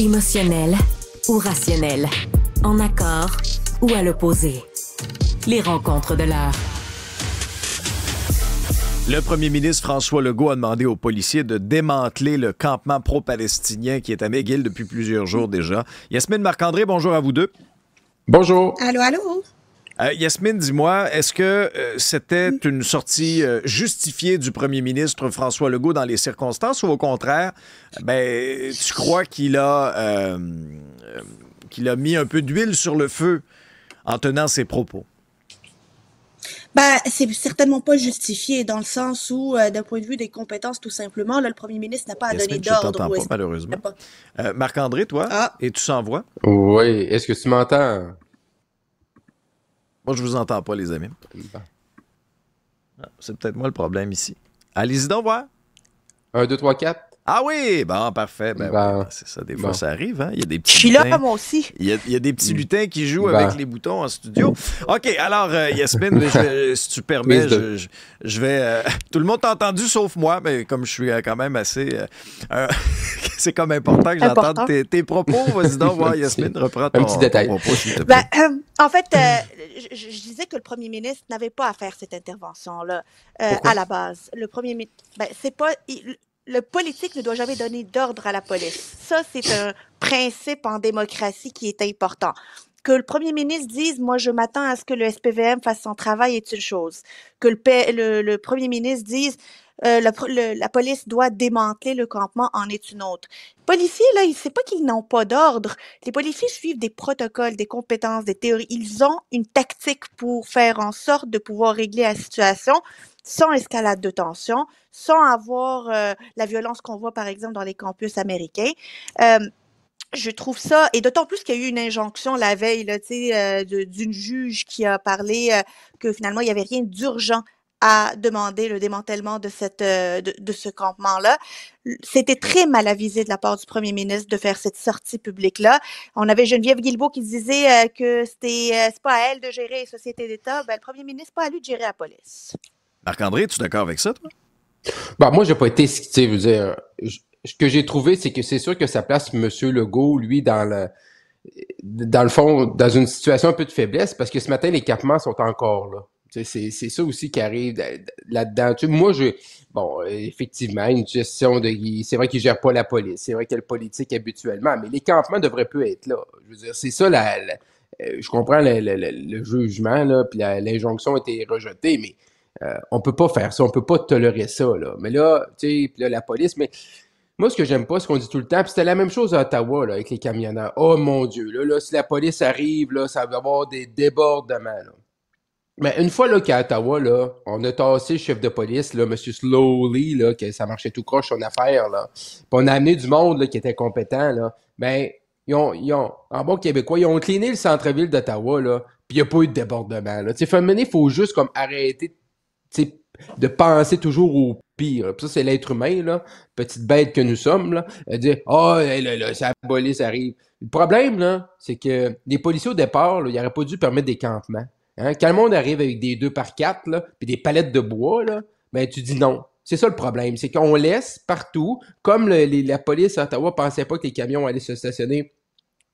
Émotionnel ou rationnel, en accord ou à l'opposé. Les rencontres de l'heure. Le premier ministre François Legault a demandé aux policiers de démanteler le campement pro-palestinien qui est à McGill depuis plusieurs jours déjà. Yasmine Marc-André, bonjour à vous deux. Bonjour. Allô, allô. Euh, Yasmine, dis-moi, est-ce que euh, c'était une sortie euh, justifiée du premier ministre François Legault dans les circonstances ou au contraire, ben, tu crois qu'il a, qu'il a mis un peu d'huile sur le feu en tenant ses propos? Ben, c'est certainement pas justifié dans le sens où, d'un point de vue des compétences, tout simplement, le premier ministre n'a pas à donner d'ordre. malheureusement. Marc-André, toi, ah. et tu s'en vois. Oui, est-ce que tu m'entends? Moi, je vous entends pas, les amis. Ah, c'est peut-être moi le problème ici. Allez-y donc voir. 1, 2, 3, 4. Ah oui, bon, parfait. Ben, c'est ça, des fois ça arrive. Hein. Il y a des petits. Je suis là, moi aussi. Il y, a, des petits lutins qui jouent avec les boutons en studio. OK, alors, euh, Yasmine, si tu permets, je, vais. Euh, tout le monde t'a entendu sauf moi, mais comme je suis euh, quand même assez. c'est comme important que j'entende tes, propos. Vas-y donc, Yasmine, reprends ton, Un petit détail. Ben, en fait, je, disais que le premier ministre n'avait pas à faire cette intervention-là à la base. Le premier ministre. Ben, c'est pas le politique ne doit jamais donner d'ordre à la police. Ça, c'est un principe en démocratie qui est important. Que le premier ministre dise, moi, je m'attends à ce que le SPVM fasse son travail est une chose. Que le, premier ministre dise, euh, la, police doit démanteler le campement en est une autre. Les policiers, là, c'est pas qu'ils n'ont pas d'ordre. Les policiers suivent des protocoles, des compétences, des théories. Ils ont une tactique pour faire en sorte de pouvoir régler la situation sans escalade de tension, sans avoir euh, la violence qu'on voit, par exemple, dans les campus américains. Euh, je trouve ça, et d'autant plus qu'il y a eu une injonction la veille, là, tu sais, d'une juge qui a parlé que finalement, il n'y avait rien d'urgent à demander le démantèlement de, cette, euh, de, ce campement-là. C'était très mal avisé de la part du premier ministre de faire cette sortie publique-là. On avait Geneviève Guilbeault qui disait euh, que c'était euh, c'est pas à elle de gérer les sociétés d'État. Ben, le premier ministre, pas à lui de gérer la police. Marc-André, tu es d'accord avec ça, toi? Ben, moi, j'ai pas été, tu dire, ce que j'ai trouvé, c'est que c'est sûr que ça place M. Legault, lui, dans le, dans le fond, dans une situation un peu de faiblesse, parce que ce matin, les capements sont encore là. C'est ça aussi qui arrive là-dedans. Moi, je, bon, effectivement, une gestion de. C'est vrai qu'ils ne gèrent pas la police, c'est vrai qu'elle politique habituellement, mais les campements devraient plus être là. Je c'est ça euh, je comprends le, jugement, là, puis l'injonction a été rejetée, mais euh, on ne peut pas faire ça, on ne peut pas tolérer ça. Mais là, tu sais, la police, mais moi, ce que j'aime pas, ce qu'on dit tout le temps, c'était la même chose à Ottawa avec les camionneurs. Oh mon Dieu, là, si la police arrive, là, ça va avoir des débordements. Mais une fois là qu'à Ottawa, là, on a tassé le chef de police, là, M. Slowly, là, que ça marchait tout croche son affaire, là. Puis on a amené du monde là, qui était compétent, là. Ben, ils ont, ils ont, en bon québécois, ils ont cliné le centre-ville d'Ottawa, là. Puis il n'y a pas eu de débordement. Là. il faut juste comme arrêter de penser toujours au pire. Puis ça, c'est l'être humain, là, petite bête que nous sommes, là, dire Ah, oh, là, là, ça arrive. Le problème, là, c'est que les policiers au départ, ils n'auraient pas dû permettre des campements. Hein? Quand le monde arrive avec des deux par quatre, puis des palettes de bois, là, ben, tu dis non. C'est ça le problème. C'est qu'on laisse partout, comme la police à Ottawa pensait pas que les camions allaient se stationner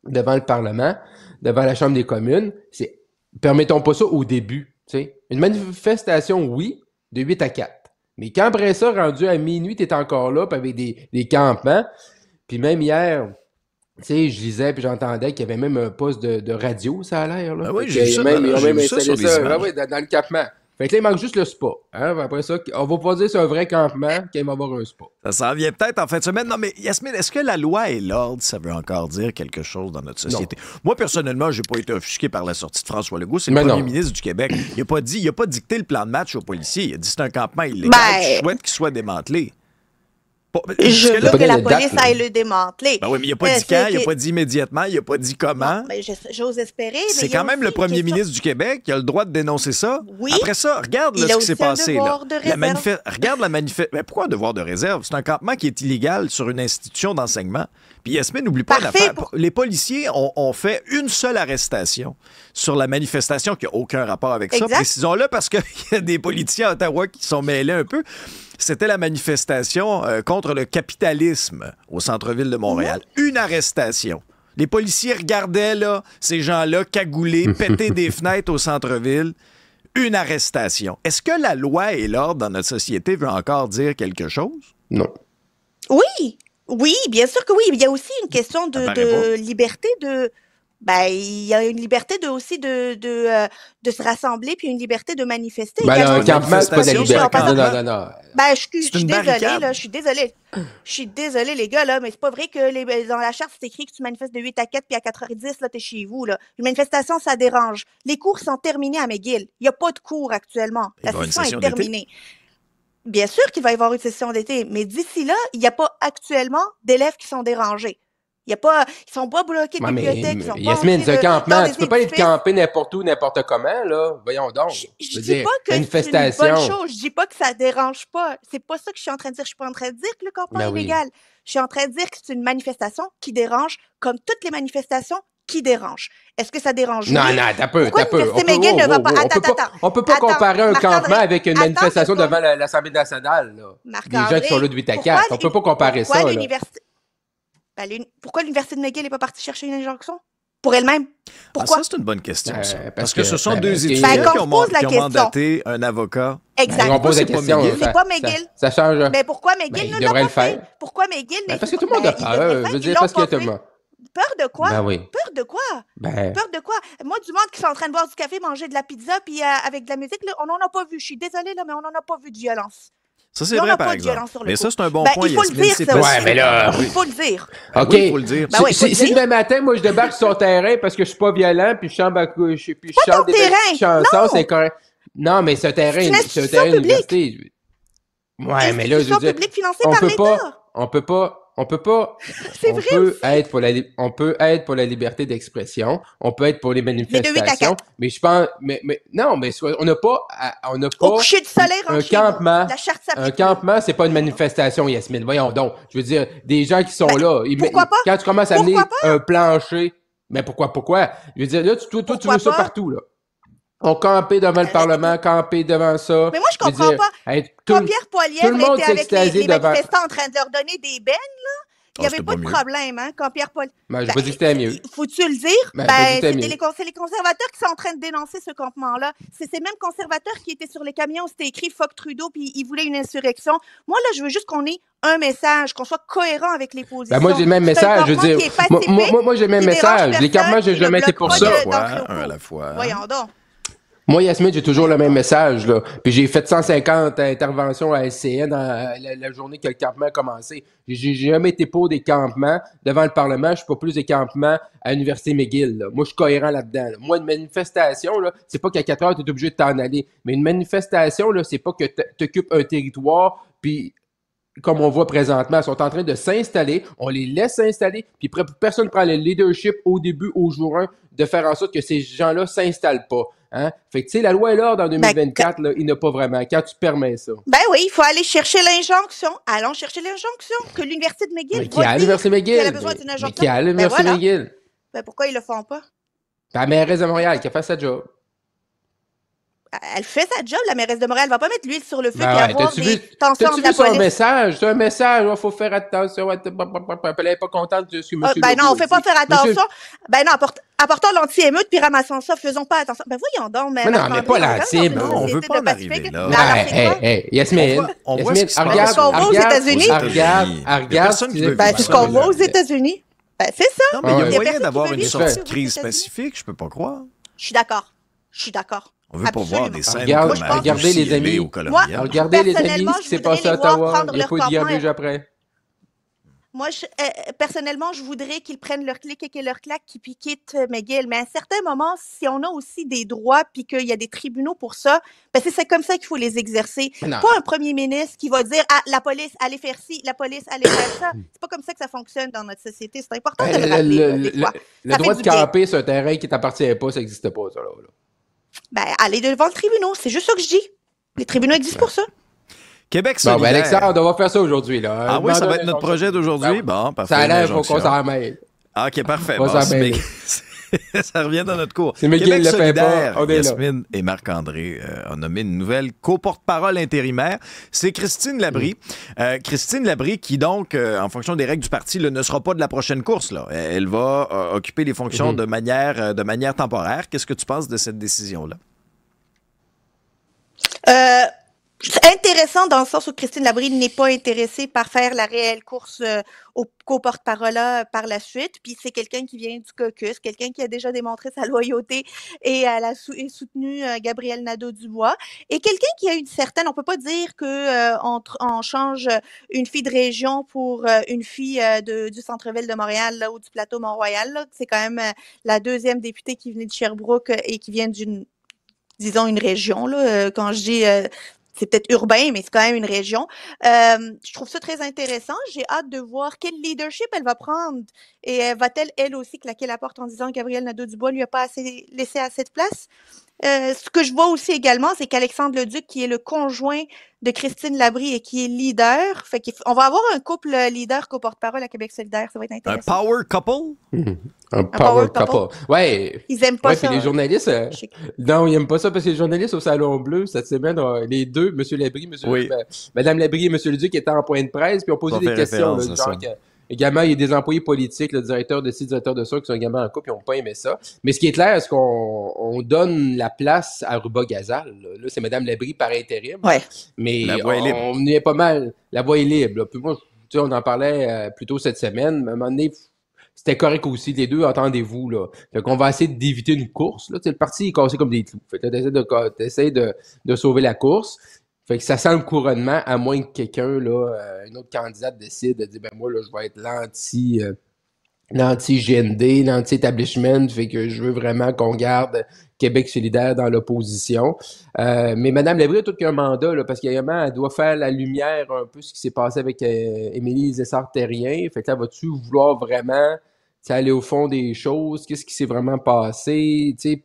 devant le Parlement, devant la Chambre des communes, c'est permettons pas ça au début. sais, Une manifestation, oui, de 8 à 4. Mais quand après ça, rendu à minuit, tu encore là, avec des, des campements. Puis même hier, tu sais, je lisais puis j'entendais qu'il y avait même un poste de, radio, ça a l'air. Ah oui, j'ai ça, même, même vu ça sur ah oui, dans, le campement. Fait que là, il manque juste le spa. Hein. Après ça, on va pas dire c'est un vrai campement qu'il va avoir un spa. Ça s'en vient peut-être en fin de semaine. Non, mais Yasmine, est-ce que la loi et l'ordre, ça veut encore dire quelque chose dans notre société? Moi, personnellement, j'ai pas été offusqué par la sortie de François Legault. C'est le premier ministre du Québec. Il a pas dit, il a pas dicté le plan de match aux policiers. Il a dit c'est un campement illégal. Ben... Je souhaite qu'il soit démantelé. Je veux que la police aille le démanteler. Ben oui, mais il n'a pas euh, dit quand, il n'a pas dit immédiatement, il n'a pas dit comment. Ben, j'ose espérer. C'est quand même le premier ministre du Québec qui a le droit de dénoncer ça. Oui. Après ça, regarde ce qui s'est passé. Là. La regarde la manifestation. Mais pourquoi un devoir de réserve? C'est un campement qui est illégal sur une institution d'enseignement. Puis Yasmine, n'oublie pas Les policiers ont, fait une seule arrestation sur la manifestation qui n'a aucun rapport avec ça. Précisons-le parce qu'il y a des policiers à Ottawa qui sont mêlés un peu. C'était la manifestation euh, contre le capitalisme au centre-ville de Montréal. Une arrestation. Les policiers regardaient là, ces gens-là cagoulés, péter des fenêtres au centre-ville. Une arrestation. Est-ce que la loi et l'ordre dans notre société veut encore dire quelque chose? Non. Oui, oui, bien sûr que oui. Il y a aussi une question de liberté de, ben, il y a une liberté aussi de, euh, de, se rassembler, puis une liberté de manifester. Ben, un campement, pas de la liberté. Non, non, non, ben, je, suis désolée, je suis désolée. Je suis désolée, les gars, là, mais c'est pas vrai que dans la charte, c'est écrit que tu manifestes de 8 à 4, puis à 4h10, là, es chez vous, là. Une manifestation, ça dérange. Les cours sont terminés à McGill. Il n'y a pas de cours actuellement. La session est terminée. Bien sûr qu'il va y avoir une session d'été, mais d'ici là, il n'y a pas actuellement d'élèves qui sont dérangés. Y a pas, ils sont pas bloqués de bibliothèques. bibliothèque. Mais, Yasmine, c'est un campement, tu peux pas aller te camper n'importe où, n'importe comment, là. Voyons donc. Je, dis pas que c'est une bonne chose. Je dis pas que ça dérange pas. C'est pas ça que je suis en train de dire. Je suis pas en train de dire que le campement ben est illégal. Je suis en train de dire que c'est une manifestation qui dérange, comme toutes les manifestations qui dérangent. Est-ce que ça dérange? Non, non, t'as peu, t'as peu. On ne oh, oh, oh, peut pas, comparer un campement avec une manifestation devant l'Assemblée nationale, là. Les gens qui sont là de 8 à 4. On peut pas comparer ça, l'université pourquoi l'Université de McGill n'est pas partie chercher une injonction? Pour elle-même? Ah, pourquoi? ça, c'est une bonne question. Euh, parce, que, ce sont ben, deux ben, étudiants ben, qui, ont, mandaté un avocat. Exactement, Ben, on pose la question. C'est pas McGill. Ça, change. Mais pourquoi McGill ne l'a pas le fait? Pourquoi McGill n'est pas Parce que tout le monde a peur. Je veux dire, parce Peur de quoi? Peur de quoi? Peur de quoi? Moi, du monde qui sont en train de boire du café, manger de la pizza, puis euh, avec de la musique, on n'en a pas vu. Je suis désolée, là, mais on n'en a pas vu de violence. Ça, c'est vrai, par exemple. Mais ça, c'est un bon ben, point. Il faut le dire, ça Ouais, mais là... Il faut le dire. OK. Ben il faut le dire. Ben oui, si, demain matin, moi, je débarque sur ton terrain parce que je suis pas violent, puis je chante, je, puis je chante des chansons, c'est correct. Non, mais ce terrain, c'est un terrain d'université. Ouais, mais là, je veux dire... public financé par On peut pas on peut pas. on peut être pour la on peut être pour la liberté d'expression, on peut être pour les manifestations, mais, je pense, mais, mais non, mais on n'a pas, on n'a pas. un, campement. un campement, c'est pas une manifestation, Yasmine. Voyons donc. Je veux dire, des gens qui sont ben, là. Quand tu commences à pourquoi un plancher, mais pourquoi, pourquoi? Je veux dire, là, tu, toi, tu veux ça partout, là. On campé devant le euh, Parlement, campé devant ça. Mais moi, je comprends pas. tout, Quand Pierre Poilievre était avec les, les manifestants en train de leur donner des bennes, il n'y ah, avait pas, de problème, hein, quand Pierre Poil. Ben, je ben, vous pas que c'était mieux. Faut-tu le dire? Ben, ben c'était les, conservateurs qui sont en train de dénoncer ce campement-là. C'est ces mêmes conservateurs qui étaient sur les camions, c'était écrit Fuck Trudeau, puis ils voulaient une insurrection. Moi, là, je veux juste qu'on ait un message, qu'on soit cohérent avec les positions. moi, j'ai le même message, je veux dire. Moi, j'ai le même message. Les campements, j'ai jamais été pour ça. la euh, Voyons donc. Moi, Yasmine, j'ai toujours le même message. Là. Puis j'ai fait 150 interventions à SCN la, la, journée que le campement a commencé. J'ai jamais été pour des campements devant le Parlement. Je suis pas plus des campements à l'Université McGill. Moi, je suis cohérent là-dedans. Moi, une manifestation, c'est pas qu'à 4 heures, tu es obligé de t'en aller. Mais une manifestation, c'est pas que tu occupes un territoire, puis comme on voit présentement, ils sont en train de s'installer, on les laisse s'installer, puis personne ne prend le leadership au début, au jour 1, de faire en sorte que ces gens-là s'installent pas. Hein? Fait que, tu sais, la loi est l'ordre en 2024, ben, là, il n'a pas vraiment. Quand tu permets ça. Ben oui, il faut aller chercher l'injonction. Allons chercher l'injonction que l'Université de McGill. Mais qui a l'Université McGill? a besoin d'une injonction. Mais qui a l'Université ben, McGill? Ben pourquoi ils le font pas? Ben, la mairesse de Montréal qui a fait sa job elle fait sa job, la mairesse de Montréal. Elle va pas mettre l'huile sur le feu et ben avoir des vu, tensions de vu son message? C'est un message. Il faut faire attention. Elle n'est pas contente de ce que ah, ben non, on ne fait pas faire attention. Ben non, apportons l'anti-émeute puis ramassons ça. Faisons pas attention. Ben voyons donc. Mais, Ben non, mais pas l'anti-émeute. On veut pas en arriver là. Ben, hey, hey, Yasmine, on voit, ce qu'on voit aux États-Unis. Regarde, ce qu'on voit aux États-Unis. Ben, C'est ça. Non, mais il y a moyen d'avoir une sorte de crise spécifique. Je peux pas croire. Je suis d'accord. Je suis d'accord. On veut pas voir des scènes comme les amis. Au Moi, regardez les amis ce qui s'est passé à Il après. Moi, euh, personnellement, je voudrais qu'ils prennent leur clic et leur claque, qu'ils quittent euh, McGill. Mais à certain moment, si on a aussi des droits puis qu'il y a des tribunaux pour ça, ben, c'est comme ça qu'il faut les exercer. Pas un premier ministre qui va dire ah, la police, allez faire ci, la police, allez faire ça. C'est pas comme ça que ça fonctionne dans notre société. C'est important de ben, le rappeler. Le, droit de camper sur un terrain qui t'appartient pas, ça n'existe pas, là ben, allez devant le tribunal. C'est juste ça que je dis. Les tribunaux existent pour ça. Québec solidaire. Bon, ben Alexandre, on va faire ça aujourd'hui. Là. Ah oui, ça va être notre projet d'aujourd'hui. Bon, parfait. Ça a l'air, faut qu'on s'en mêle. Ah, OK, parfait. ça revient dans notre cours. C'est Québec solidaire, pas. Yasmine et Marc-André euh, ont nommé une nouvelle co-porte-parole intérimaire. C'est Christine Labrie. Euh, Christine Labrie qui, donc, euh, en fonction des règles du parti, ne sera pas de la prochaine course. Là. Elle va occuper les fonctions mhm. de, manière, de manière temporaire. Qu'est-ce que tu penses de cette décision-là? Euh, c'est intéressant dans le sens où Christine Labrie n'est pas intéressée par faire la réelle course euh, au co-porte-parole euh, par la suite. Puis c'est quelqu'un qui vient du caucus, quelqu'un qui a déjà démontré sa loyauté et euh, a soutenu Gabriel Nadeau-Dubois. Et quelqu'un qui a une certaine, on peut pas dire que on, change une fille de région pour une fille du centre-ville de Montréal ou du plateau Mont-Royal. C'est quand même la deuxième députée qui venait de Sherbrooke et qui vient d'une disons une région là quand je dis c'est peut-être urbain, mais c'est quand même une région. Euh, je trouve ça très intéressant. J'ai hâte de voir quel leadership elle va prendre et euh, va-t-elle elle aussi claquer la porte en disant que Gabriel Nadeau-Dubois lui a pas assez, laissé assez de place. Euh, ce que je vois aussi également, c'est qu'Alexandre Leduc, qui est le conjoint de Christine Labrie et qui est leader, fait qu'on va avoir un couple leader co-porte-parole à Québec solidaire. Ça va être intéressant. Un power couple? Un power, couple. Ouais. Ils aiment pas ouais, ça. Puis les hein. journalistes, hein. non, ils aiment pas ça parce que les journalistes au Salon Bleu, cette semaine, euh, les deux, M. Labrie, M. Ben, Madame Labrie et M. Leduc étaient en point de presse, puis ont posé des questions, là, Également, il y a des employés politiques, le directeur de ci, directeur de ça, qui sont également en couple, ils n'ont pas aimé ça. Mais ce qui est clair, c'est qu'on on donne la place à Ruba Gazal. Là, c'est Mme Labrie par intérim. Ouais. Mais on, est est pas mal. La voix est libre. Puis moi, tu sais, on en parlait euh, plutôt cette semaine. À un moment donné, c'était correct aussi. Les deux, attendez-vous. Là. va essayer d'éviter une course. le parti est cassé comme des clous. Fait que de, sauver la course. Fait que ça sent le couronnement, à moins que quelqu'un, là, euh, autre candidate décide de dire ben moi, là, je vais être l'anti. Euh, l'anti-GND, l'anti-établishment, fait que je veux vraiment qu'on garde Québec solidaire dans l'opposition. Euh, mais Mme Lévry a tout qu'un mandat, parce qu'elle elle doit faire la lumière un peu ce qui s'est passé avec euh, Émilie Zessart-Terrien. Fait que vas-tu vouloir vraiment aller au fond des choses? Qu'est-ce qui s'est vraiment passé? Euh,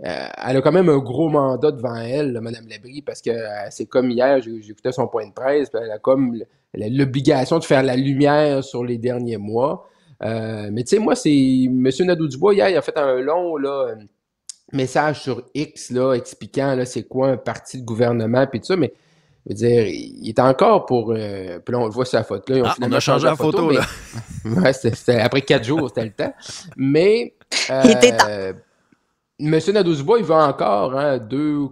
elle a quand même un gros mandat devant elle, Mme Labrie, parce que c'est comme hier, j'écoutais son point de presse, elle a comme l'obligation de faire la lumière sur les derniers mois. Euh, mais tu sais, moi, c'est M. Nadeau-Dubois, hier, il a fait un long euh, message sur X là, expliquant c'est quoi un parti de gouvernement, puis tout ça, mais je veux dire, il est encore pour. Euh, puis là, on le voit sa ah, la photo. Là, on a changé la photo. après quatre jours, c'était le temps. Mais. Monsieur Nadeau-Dubois, il va encore hein, deux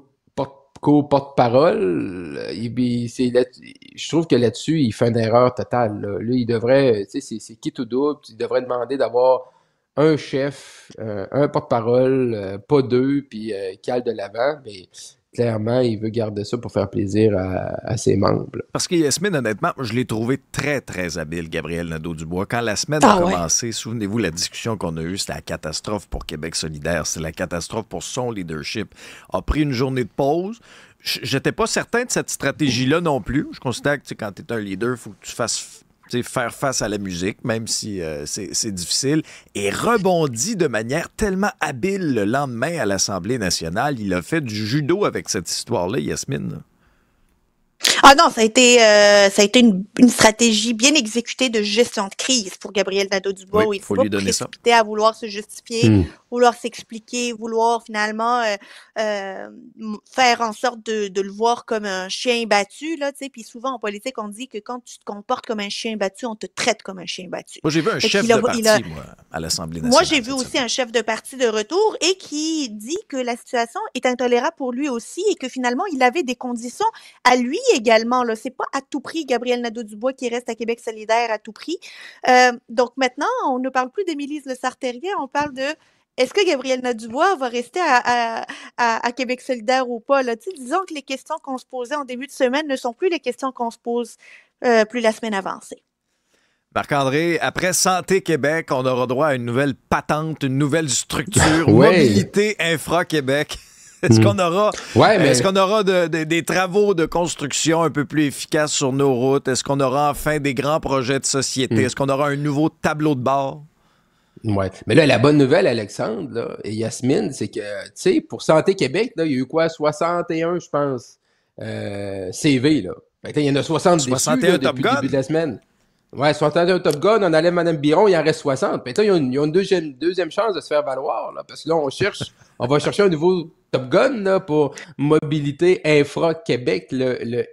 co-porte-parole, euh, je trouve que là-dessus, il fait une erreur totale. Là, il devrait, tu sais, c'est qui tout double, il devrait demander d'avoir un chef, euh, un porte-parole, euh, pas deux, puis euh, cale de l'avant. Mais clairement, il veut garder ça pour faire plaisir à, ses membres. Parce que semaine, honnêtement, je l'ai trouvé très, très habile, Gabriel Nadeau-Dubois. Quand la semaine ah a commencé, souvenez-vous, la discussion qu'on a eue, c'était la catastrophe pour Québec solidaire, c'est la catastrophe pour son leadership. A pris une journée de pause. J'étais pas certain de cette stratégie-là non plus. Je considère que quand tu es un leader, il faut que tu fasses faire face à la musique, même si euh, c'est difficile, et rebondit de manière tellement habile le lendemain à l'Assemblée nationale. Il a fait du judo avec cette histoire-là, Yasmine. Ah non, ça a été, euh, ça a été une, stratégie bien exécutée de gestion de crise pour Gabriel Nadeau-Dubois. Oui, il faut lui donner ça. à vouloir se justifier, hmm. vouloir s'expliquer, vouloir finalement euh, euh, faire en sorte de, le voir comme un chien battu. Là, puis souvent en politique, on dit que quand tu te comportes comme un chien battu, on te traite comme un chien battu. Moi, j'ai vu un chef de parti à l'Assemblée nationale. Moi, j'ai vu aussi un chef de parti de retour et qui dit que la situation est intolérable pour lui aussi et que finalement, il avait des conditions à lui également. Ce n'est pas à tout prix Gabriel Nadeau-Dubois qui reste à Québec solidaire à tout prix. Euh, donc maintenant, on ne parle plus d'Émilie Le Sartérien, on parle de est-ce que Gabriel Nadeau-Dubois va rester à, Québec solidaire ou pas? Disons que les questions qu'on se posait en début de semaine ne sont plus les questions qu'on se pose euh, plus la semaine avancée. Marc-André, après Santé Québec, on aura droit à une nouvelle patente, une nouvelle structure, Mobilité Infra-Québec. Mm. Est-ce qu'on aura, qu'on aura des travaux de construction un peu plus efficaces sur nos routes? Est-ce qu'on aura enfin des grands projets de société? Mm. Est-ce qu'on aura un nouveau tableau de bord? Ouais. Mais là, la bonne nouvelle, Alexandre et Yasmine, c'est que, tu sais, pour Santé Québec, il y a eu quoi? 61, je pense, euh, CV. Il y en a 60 61 depuis le début de la semaine. Ouais, si on entendait un Top Gun, on allait Madame Biron, il en reste 60. Puis ils il y a une deuxième, chance de se faire valoir, là, parce que là, on cherche, on va chercher un nouveau Top Gun là, pour Mobilité Infra Québec, le, le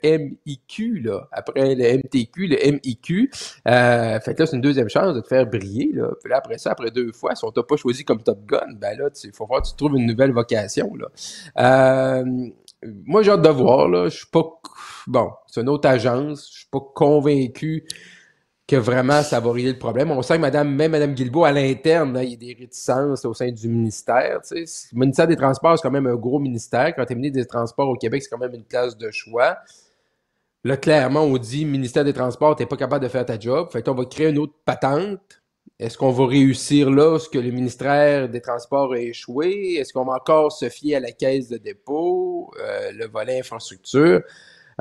MIQ, là, après le MTQ, le MIQ. Euh, fait que là, c'est une deuxième chance de te faire briller. Là. Puis là, après ça, après deux fois, si on t'a pas choisi comme Top Gun, ben là, il faut voir que tu trouves une nouvelle vocation. Là. Euh, moi, j'ai hâte de voir. Là. Je suis pas. Bon, c'est une autre agence. Je suis pas convaincu que vraiment ça va régler le problème. On sent que madame, même Mme Guilbault, à l'interne, il y a des réticences au sein du ministère. Le ministère des Transports, c'est quand même un gros ministère. Quand tu es ministre des Transports au Québec, c'est quand même une classe de choix. Là, clairement, on dit ministère des Transports, tu n'es pas capable de faire ta job. Fait on va créer une autre patente. Est-ce qu'on va réussir là ce que le ministère des Transports a échoué? Est-ce qu'on va encore se fier à la caisse de dépôt, euh, le volet infrastructure?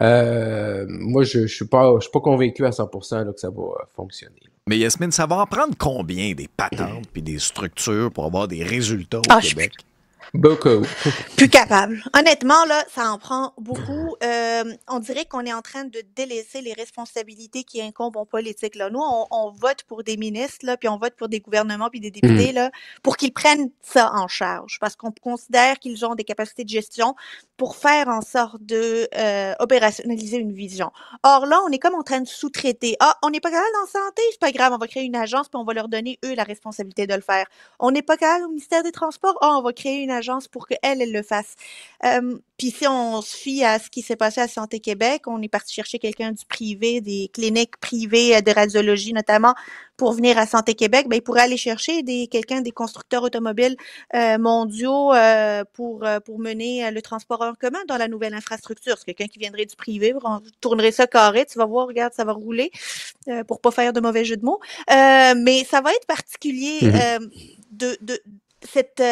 Euh, moi, je suis, pas, pas convaincu à 100% que ça va euh, fonctionner. Mais Yasmine, ça va en prendre combien des patentes puis des structures pour avoir des résultats au ah, Québec? Beaucoup. Bah, Plus capable. Honnêtement, là, ça en prend beaucoup. Euh, on dirait qu'on est en train de délaisser les responsabilités qui incombent aux politiques. Nous, on, vote pour des ministres, là, puis on vote pour des gouvernements, puis des hmm. députés, là, pour qu'ils prennent ça en charge, parce qu'on considère qu'ils ont des capacités de gestion pour faire en sorte de euh, une vision. Or, là, on est comme en train de sous-traiter. Ah, on n'est pas capable en santé, c'est pas grave, on va créer une agence, puis on va leur donner, eux, la responsabilité de le faire. On n'est pas capable au ministère des Transports, ah, on va créer une agence agence pour qu'elle, elle le fasse. Euh, puis si on se fie à ce qui s'est passé à Santé Québec, on est parti chercher quelqu'un du privé, des cliniques privées euh, de radiologie notamment, pour venir à Santé Québec, ben, il pourrait aller chercher des, quelqu'un des constructeurs automobiles euh, mondiaux euh, pour, euh, pour mener euh, le transport en commun dans la nouvelle infrastructure. C'est quelqu'un qui viendrait du privé, on tournerait ça carré, tu vas voir, regarde, ça va rouler, euh, pour pas faire de mauvais jeu de mots. mais ça va être particulier mmh de, de cette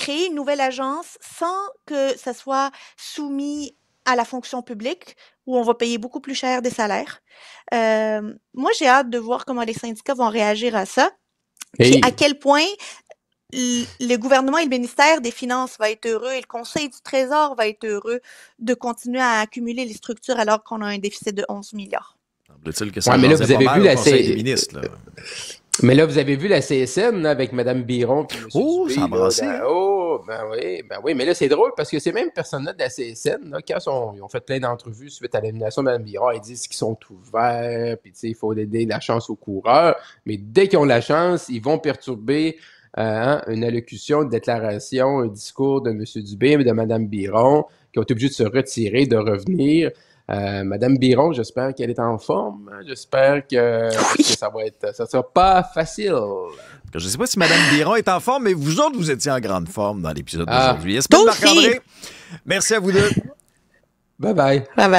créer une nouvelle agence sans que ça soit soumis à la fonction publique où on va payer beaucoup plus cher des salaires. Euh, moi, j'ai hâte de voir comment les syndicats vont réagir à ça. Et à quel point le gouvernement et le ministère des Finances va être heureux et le Conseil du Trésor va être heureux de continuer à accumuler les structures alors qu'on a un déficit de 11 milliards. que ça mais vous avez vu la Conseil des ministres. Mais là, vous avez vu la CSN là, avec Mme Biron. Puis oh, ça ben, Oh, ben oui, ben oui. Mais là, c'est drôle parce que ces mêmes personnes-là de la CSN, là, ils ont fait plein d'entrevues suite à l'élimination de Mme Biron, ils disent qu'ils sont ouverts, puis il faut donner la chance aux coureurs. Mais dès qu'ils ont la chance, ils vont perturber euh, hein, une allocution, une déclaration, un discours de M. Dubé et de Mme Biron, qui ont été obligés de se retirer, de revenir. Euh, Madame Biron, j'espère qu'elle est en forme. J'espère que, ça va être, ça sera pas facile. Je ne sais pas si Madame Biron est en forme, mais vous autres, vous étiez en grande forme dans l'épisode ah. d'aujourd'hui. Merci à vous deux. Bye bye. Bye bye.